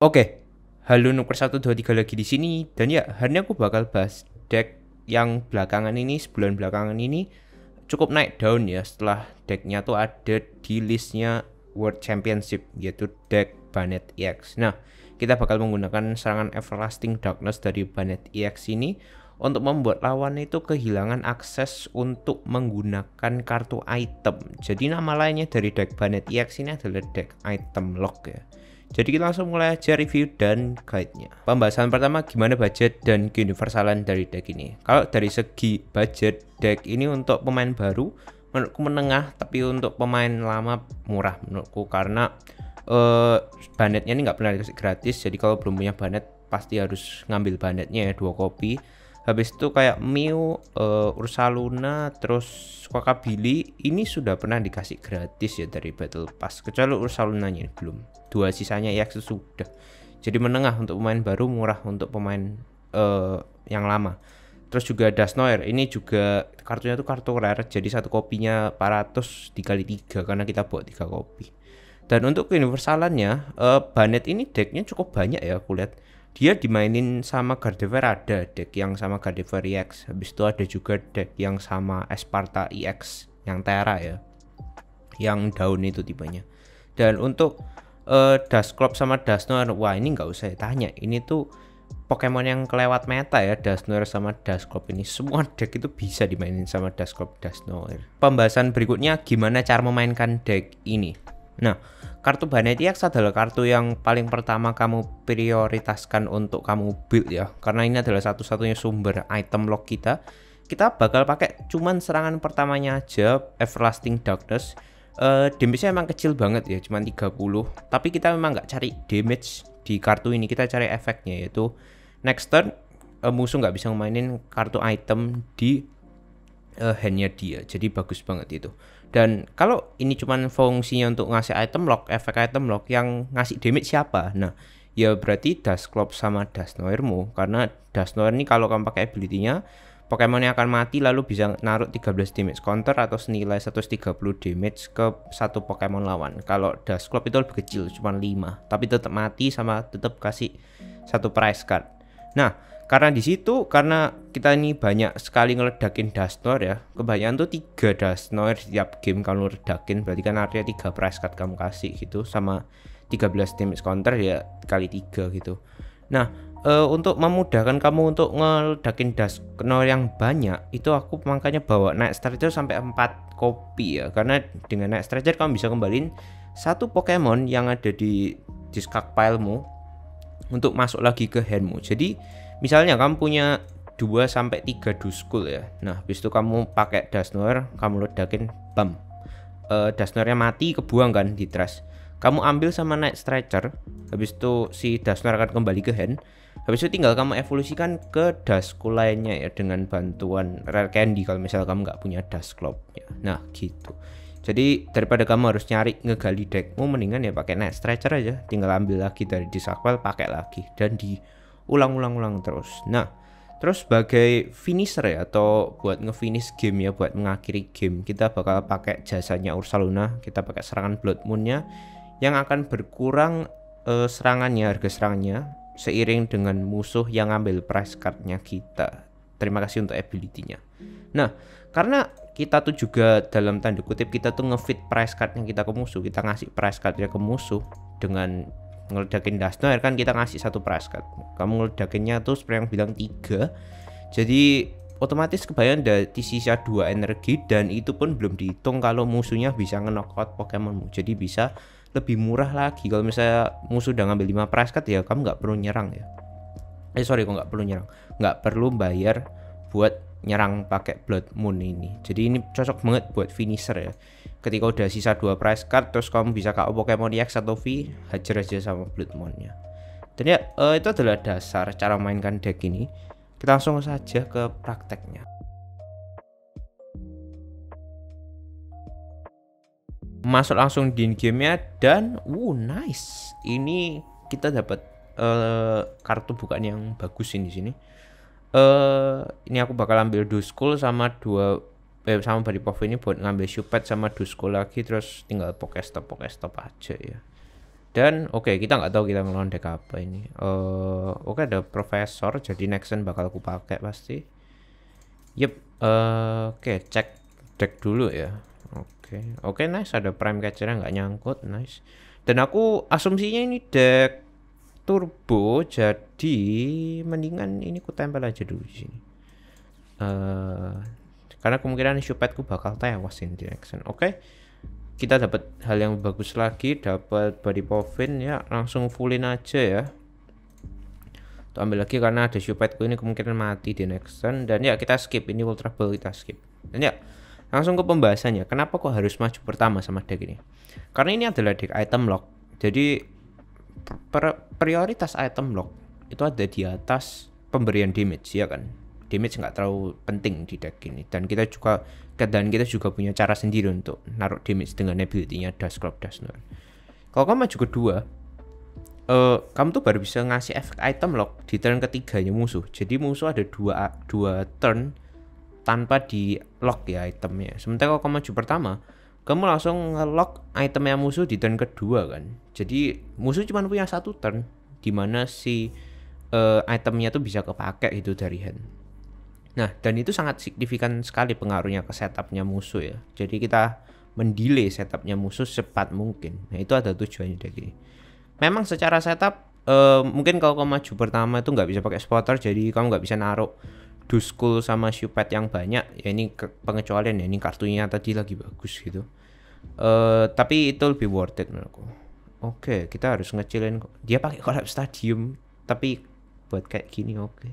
Oke, halo nuker 123 lagi di sini dan ya hari ini aku bakal bahas deck yang belakangan ini sebulan belakangan ini cukup naik down ya setelah decknya tuh ada di listnya World Championship yaitu deck Banet EX. Nah, kita bakal menggunakan serangan Everlasting Darkness dari Banet EX ini untuk membuat lawan itu kehilangan akses untuk menggunakan kartu item. Jadi nama lainnya dari deck Banet EX ini adalah deck item lock ya jadi kita langsung mulai aja review dan guide-nya. Pembahasan pertama gimana budget dan keuniversalan dari deck ini. Kalau dari segi budget deck ini untuk pemain baru menurutku menengah tapi untuk pemain lama murah menurutku karena uh, eh, bandetnya ini nggak pernah dikasih gratis jadi kalau belum punya banet pasti harus ngambil banetnya ya dua kopi habis itu kayak Mew, uh, eh, Ursaluna, terus Kakabili ini sudah pernah dikasih gratis ya dari Battle Pass kecuali Ursalunanya belum dua sisanya Ajax ya, sudah jadi menengah untuk pemain baru murah untuk pemain uh, yang lama terus juga das noir ini juga kartunya tuh kartu rare jadi satu kopinya 400 dikali tiga karena kita buat tiga kopi dan untuk universalannya uh, eh, Banet ini decknya cukup banyak ya aku lihat dia dimainin sama Gardevoir ada deck yang sama Gardevoir EX habis itu ada juga deck yang sama Esparta EX yang Terra ya yang daun itu tipenya dan untuk uh, eh, Dusclops sama Dusknoir wah ini nggak usah ditanya ini tuh Pokemon yang kelewat meta ya Dusknoir sama Dusclops ini semua deck itu bisa dimainin sama Dusclops Dusknoir pembahasan berikutnya gimana cara memainkan deck ini Nah, kartu Banetiax adalah kartu yang paling pertama kamu prioritaskan untuk kamu build ya. Karena ini adalah satu-satunya sumber item lock kita. Kita bakal pakai cuman serangan pertamanya aja, Everlasting Darkness uh, damage-nya emang kecil banget ya, cuma 30. Tapi kita memang nggak cari damage di kartu ini, kita cari efeknya yaitu next turn uh, musuh nggak bisa mainin kartu item di uh, handnya dia. Jadi bagus banget itu. Dan kalau ini cuman fungsinya untuk ngasih item lock, efek item lock yang ngasih damage siapa? Nah, ya berarti Dusclops sama Noirmu, karena Noir ini kalau kamu pakai ability-nya Pokemon yang akan mati lalu bisa naruh 13 damage counter atau senilai 130 damage ke satu Pokemon lawan. Kalau Dusclops itu lebih kecil, cuma 5, tapi tetap mati sama tetap kasih satu price card. Nah, karena di situ karena kita ini banyak sekali ngeledakin Dusknoir ya. Kebanyakan tuh 3 Dusknoir setiap game kalau ngeledakin berarti kan artinya 3 price card kamu kasih gitu sama 13 damage counter ya kali 3 gitu. Nah, uh, untuk memudahkan kamu untuk ngeledakin das knor yang banyak itu aku makanya bawa naik stretcher sampai 4 kopi ya karena dengan naik stretcher kamu bisa kembaliin satu Pokemon yang ada di discard pilemu untuk masuk lagi ke handmu jadi misalnya kamu punya 2 sampai 3 duskul ya nah habis itu kamu pakai dasnor kamu ledakin bam uh, eh, dasnornya mati kebuang kan di trash kamu ambil sama naik stretcher habis itu si dasnor akan kembali ke hand Habis itu tinggal kamu evolusikan ke dasku lainnya ya dengan bantuan rare candy kalau misalnya kamu nggak punya dust club Nah gitu. Jadi daripada kamu harus nyari ngegali deckmu mendingan ya pakai net stretcher aja. Tinggal ambil lagi dari disakwal pakai lagi dan diulang-ulang-ulang terus. Nah terus sebagai finisher ya atau buat ngefinish game ya buat mengakhiri game kita bakal pakai jasanya Ursaluna kita pakai serangan Blood Moonnya yang akan berkurang eh, serangannya harga serangannya seiring dengan musuh yang ngambil price cardnya kita. Terima kasih untuk ability-nya. Nah, karena kita tuh juga dalam tanda kutip kita tuh ngefit price card cardnya kita ke musuh, kita ngasih price cardnya ke musuh dengan ngeledakin Duster kan kita ngasih satu price card. Kamu ngeledakinnya tuh seperti yang bilang tiga. Jadi otomatis kebayang dari sisa dua energi dan itu pun belum dihitung kalau musuhnya bisa ngenokot Pokemonmu. Jadi bisa lebih murah lagi kalau misalnya musuh udah ngambil 5 price cut ya kamu nggak perlu nyerang ya eh sorry kok nggak perlu nyerang nggak perlu bayar buat nyerang pakai Blood Moon ini. Jadi ini cocok banget buat finisher ya. Ketika udah sisa dua price card terus kamu bisa kau Pokemon x atau V, hajar aja sama Blood Moon-nya. Dan ya, eh, itu adalah dasar cara mainkan deck ini. Kita langsung saja ke prakteknya. masuk langsung di gamenya dan wow nice ini kita dapat uh, kartu bukaan yang bagus ini sini uh, ini aku bakal ambil school sama dua eh, sama body puff ini buat ngambil supet sama school lagi terus tinggal pokestop pokestop aja ya dan oke okay, kita nggak tahu kita ngelawan deck apa ini uh, oke okay, ada profesor jadi nexon bakal aku pakai pasti yep uh, oke okay, cek deck dulu ya Oke, oke nice ada prime catchernya nggak nyangkut, nice. Dan aku asumsinya ini deck turbo, jadi mendingan ini ku tempel aja dulu di sini. Uh, karena kemungkinan shupetku bakal tewas in di action. Oke, okay. kita dapat hal yang bagus lagi, dapat body poffin ya, langsung fullin aja ya. Tuh ambil lagi karena ada shupetku ini kemungkinan mati di next turn dan ya kita skip ini ultra ball kita skip. Dan ya Langsung ke pembahasannya, kenapa kok harus maju pertama sama deck ini? Karena ini adalah deck item lock, jadi per prioritas item lock itu ada di atas pemberian damage, ya kan? Damage nggak terlalu penting di deck ini, dan kita juga dan kita juga punya cara sendiri untuk naruh damage dengan ability-nya Dust Club Nur. Kalau kamu maju kedua, uh, kamu tuh baru bisa ngasih efek item lock di turn ketiganya musuh. Jadi musuh ada dua dua turn tanpa di lock ya itemnya. Sementara kalau kamu maju pertama, kamu langsung nge-lock itemnya musuh di turn kedua kan. Jadi musuh cuma punya satu turn dimana si uh, itemnya tuh bisa kepake itu dari hand. Nah, dan itu sangat signifikan sekali pengaruhnya ke setupnya musuh ya. Jadi kita mendelay setupnya musuh secepat mungkin. Nah, itu ada tujuannya dari Memang secara setup, uh, mungkin kalau kamu maju pertama itu nggak bisa pakai spotter, jadi kamu nggak bisa naruh Duskul sama Shupet yang banyak ya ini pengecualian ya ini kartunya tadi lagi bagus gitu uh, tapi itu lebih worth it menurutku oke okay, kita harus ngecilin dia pakai collab stadium tapi buat kayak gini oke okay.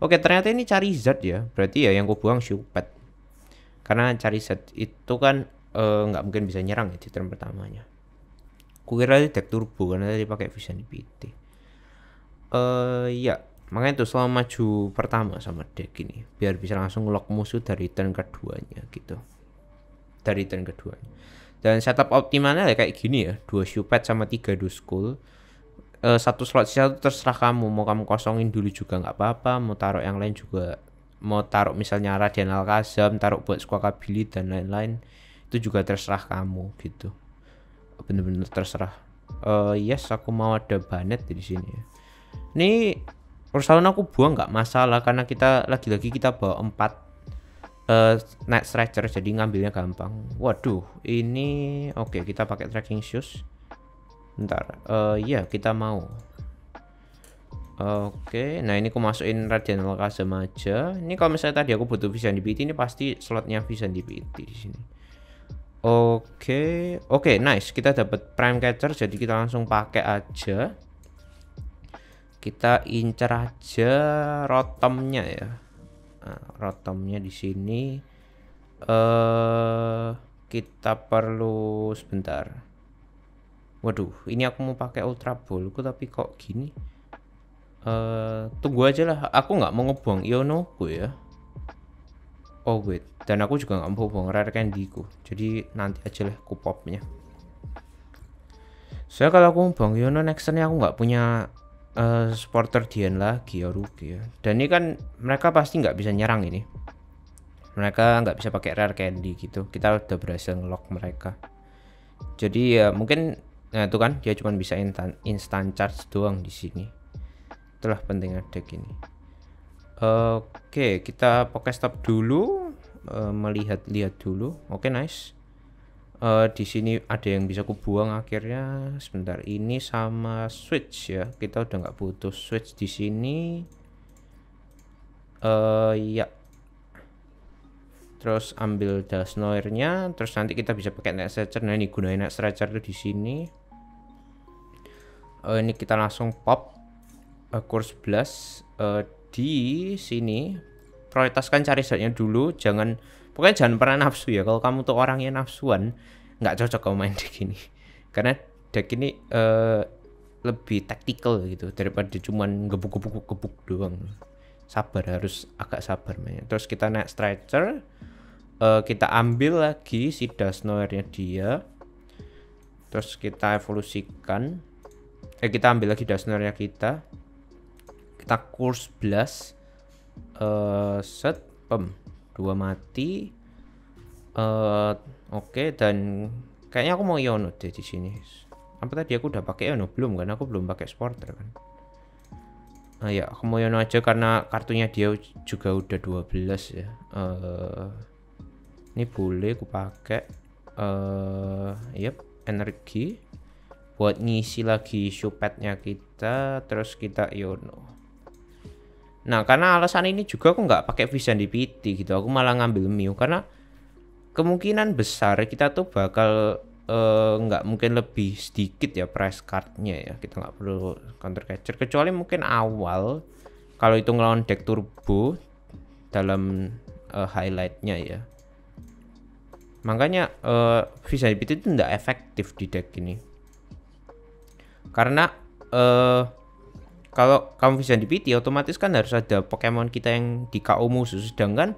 oke okay, ternyata ini cari zat ya berarti ya yang gue buang Shupet karena cari zat itu kan eh, nggak uh, mungkin bisa nyerang ya di turn pertamanya kukira itu deck turbo karena tadi pakai Vision PT eh uh, ya makanya itu selama maju pertama sama deck ini biar bisa langsung lock musuh dari turn keduanya gitu dari turn keduanya dan setup optimalnya ya kayak gini ya dua shupet sama tiga duskul uh, eh, satu slot sisa terserah kamu mau kamu kosongin dulu juga nggak apa-apa mau taruh yang lain juga mau taruh misalnya radian Al taruh buat Squawkabili dan lain-lain itu juga terserah kamu gitu bener-bener terserah uh, yes aku mau ada banet di sini ya ini Terus aku buang nggak masalah karena kita lagi-lagi kita bawa empat uh, night stretcher jadi ngambilnya gampang. Waduh, ini oke okay, kita pakai tracking shoes. Ntar, uh, eh, ya yeah, kita mau. Oke, okay, nah ini aku masukin Radian Kazem aja. Ini kalau misalnya tadi aku butuh Vision DPT ini pasti slotnya Vision DPT di sini. Oke, okay, oke okay, nice. Kita dapat Prime Catcher jadi kita langsung pakai aja kita incer aja rotomnya ya nah, rotomnya di sini eh kita perlu sebentar waduh ini aku mau pakai ultra bolku tapi kok gini eh tunggu aja lah aku nggak mau ngebuang ku ya oh wait dan aku juga nggak mau buang rare candyku jadi nanti aja lah kupopnya soalnya kalau aku mau buang iono nextnya aku nggak punya uh, supporter Dian lagi ya rugi ya dan ini kan mereka pasti nggak bisa nyerang ini mereka nggak bisa pakai rare candy gitu kita udah berhasil ngelock mereka jadi ya mungkin nah itu kan dia cuma bisa instan instant charge doang di sini itulah pentingnya deck ini oke kita pokestop stop dulu eh, melihat-lihat dulu oke nice uh, di sini ada yang bisa aku buang akhirnya sebentar ini sama switch ya kita udah nggak butuh switch di sini uh, ya terus ambil dust noirnya terus nanti kita bisa pakai net stretcher nah ini gunain net stretcher tuh di sini uh, ini kita langsung pop uh, course blast uh, di sini prioritaskan cari setnya dulu jangan pokoknya jangan pernah nafsu ya kalau kamu tuh orangnya nafsuan nggak cocok kamu main deck ini karena deck ini uh, lebih tactical gitu daripada cuman gebuk-gebuk gebuk doang sabar harus agak sabar mainnya terus kita naik stretcher uh, kita ambil lagi si dasnoirnya dia terus kita evolusikan eh kita ambil lagi dasnoirnya kita kita course blast uh, set pem dua mati uh, oke okay, dan kayaknya aku mau Yono deh di sini apa tadi aku udah pakai Yono belum kan aku belum pakai supporter kan Nah, ya aku mau Yono aja karena kartunya dia juga udah 12 ya uh, ini boleh aku pakai uh, yep energi buat ngisi lagi shopetnya kita terus kita Yono Nah, karena alasan ini juga aku nggak pakai Vision DPT gitu. Aku malah ngambil Mio karena kemungkinan besar kita tuh bakal uh, nggak mungkin lebih sedikit ya price cardnya ya. Kita nggak perlu counter catcher kecuali mungkin awal kalau itu ngelawan deck turbo dalam uh, highlightnya ya. Makanya uh, eh, Vision DPT itu nggak efektif di deck ini. Karena uh, kalau kamu bisa di PT otomatis kan harus ada Pokemon kita yang di KO musuh sedangkan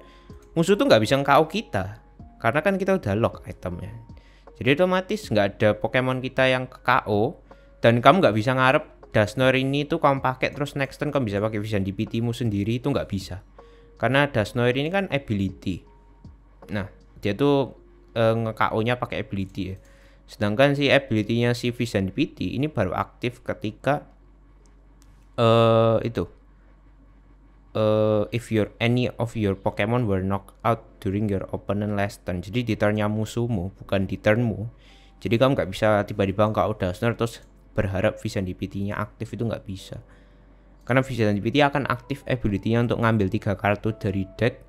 musuh tuh nggak bisa KO kita karena kan kita udah lock itemnya jadi otomatis nggak ada Pokemon kita yang ke KO dan kamu nggak bisa ngarep Dasnor ini tuh kamu pakai terus next turn kamu bisa pakai Vision DPT mu sendiri itu nggak bisa karena Dasnor ini kan ability nah dia tuh e, eh, nge-KO nya pakai ability ya sedangkan si ability nya si Vision DPT ini baru aktif ketika uh, itu uh, if your any of your Pokemon were knocked out during your opponent last turn. Jadi di turnnya musuhmu, bukan di turnmu. Jadi kamu nggak bisa tiba-tiba nggak udah snare terus berharap Vision DPT-nya aktif itu nggak bisa. Karena Vision DPT akan aktif ability-nya untuk ngambil tiga kartu dari deck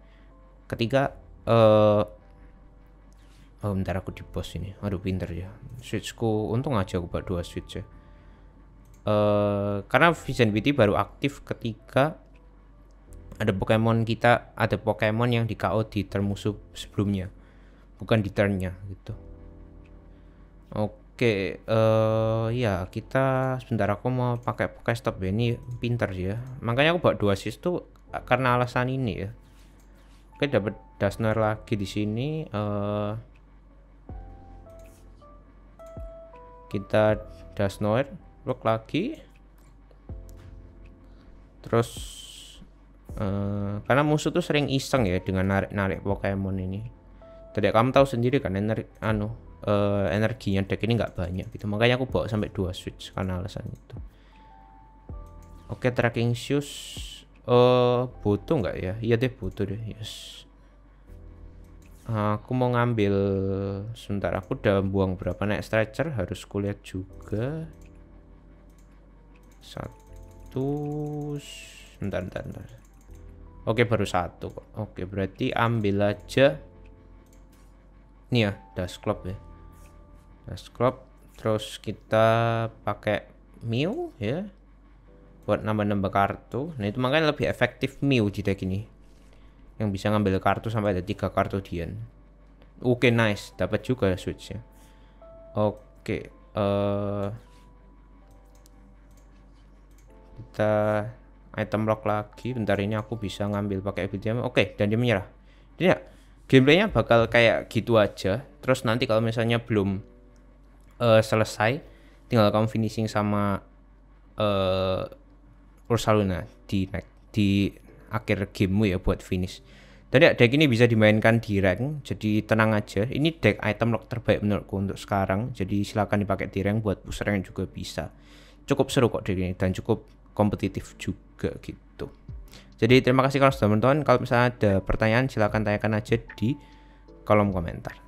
ketika uh, eh, oh bentar aku di boss ini. Aduh pinter ya. Switchku untung aja aku buat dua switch ya. Eh, karena Vision Beauty baru aktif ketika ada Pokemon kita ada Pokemon yang di KO di turn musuh sebelumnya bukan di turnnya gitu oke okay, uh, eh, ya kita sebentar aku mau pakai Pokestop ya ini pinter sih ya makanya aku buat dua sis tuh eh, karena alasan ini ya oke okay, dapat Dasner lagi di sini uh, kita Dasnoir lock lagi terus uh, karena musuh tuh sering iseng ya dengan narik-narik Pokemon ini tadi kamu tahu sendiri kan energi anu uh, energinya deck ini nggak banyak gitu makanya aku bawa sampai dua switch karena alasan itu oke okay, tracking shoes uh, butuh nggak ya iya deh butuh deh yes aku mau ngambil sebentar aku udah buang berapa naik stretcher harus kulihat juga satu bentar, bentar, bentar. oke baru satu kok, oke berarti ambil aja nih ya club ya club, terus kita pakai mew ya buat nambah-nambah kartu nah itu makanya lebih efektif mew di deck ini, yang bisa ngambil kartu sampai ada tiga kartu dian oke okay, nice dapat juga switchnya oke okay, uh, eh, kita item lock lagi bentar ini aku bisa ngambil pakai epidemi oke okay, dan dia menyerah jadi ya gameplaynya bakal kayak gitu aja terus nanti kalau misalnya belum uh, selesai tinggal kamu finishing sama uh, eh, Ursaluna di di akhir gamemu ya buat finish dan ya deck ini bisa dimainkan di rank jadi tenang aja ini deck item lock terbaik menurutku untuk sekarang jadi silahkan dipakai di rank buat push yang juga bisa cukup seru kok deck ini dan cukup kompetitif juga gitu. Jadi terima kasih kalau sudah menonton. Kalau misalnya ada pertanyaan silahkan tanyakan aja di kolom komentar.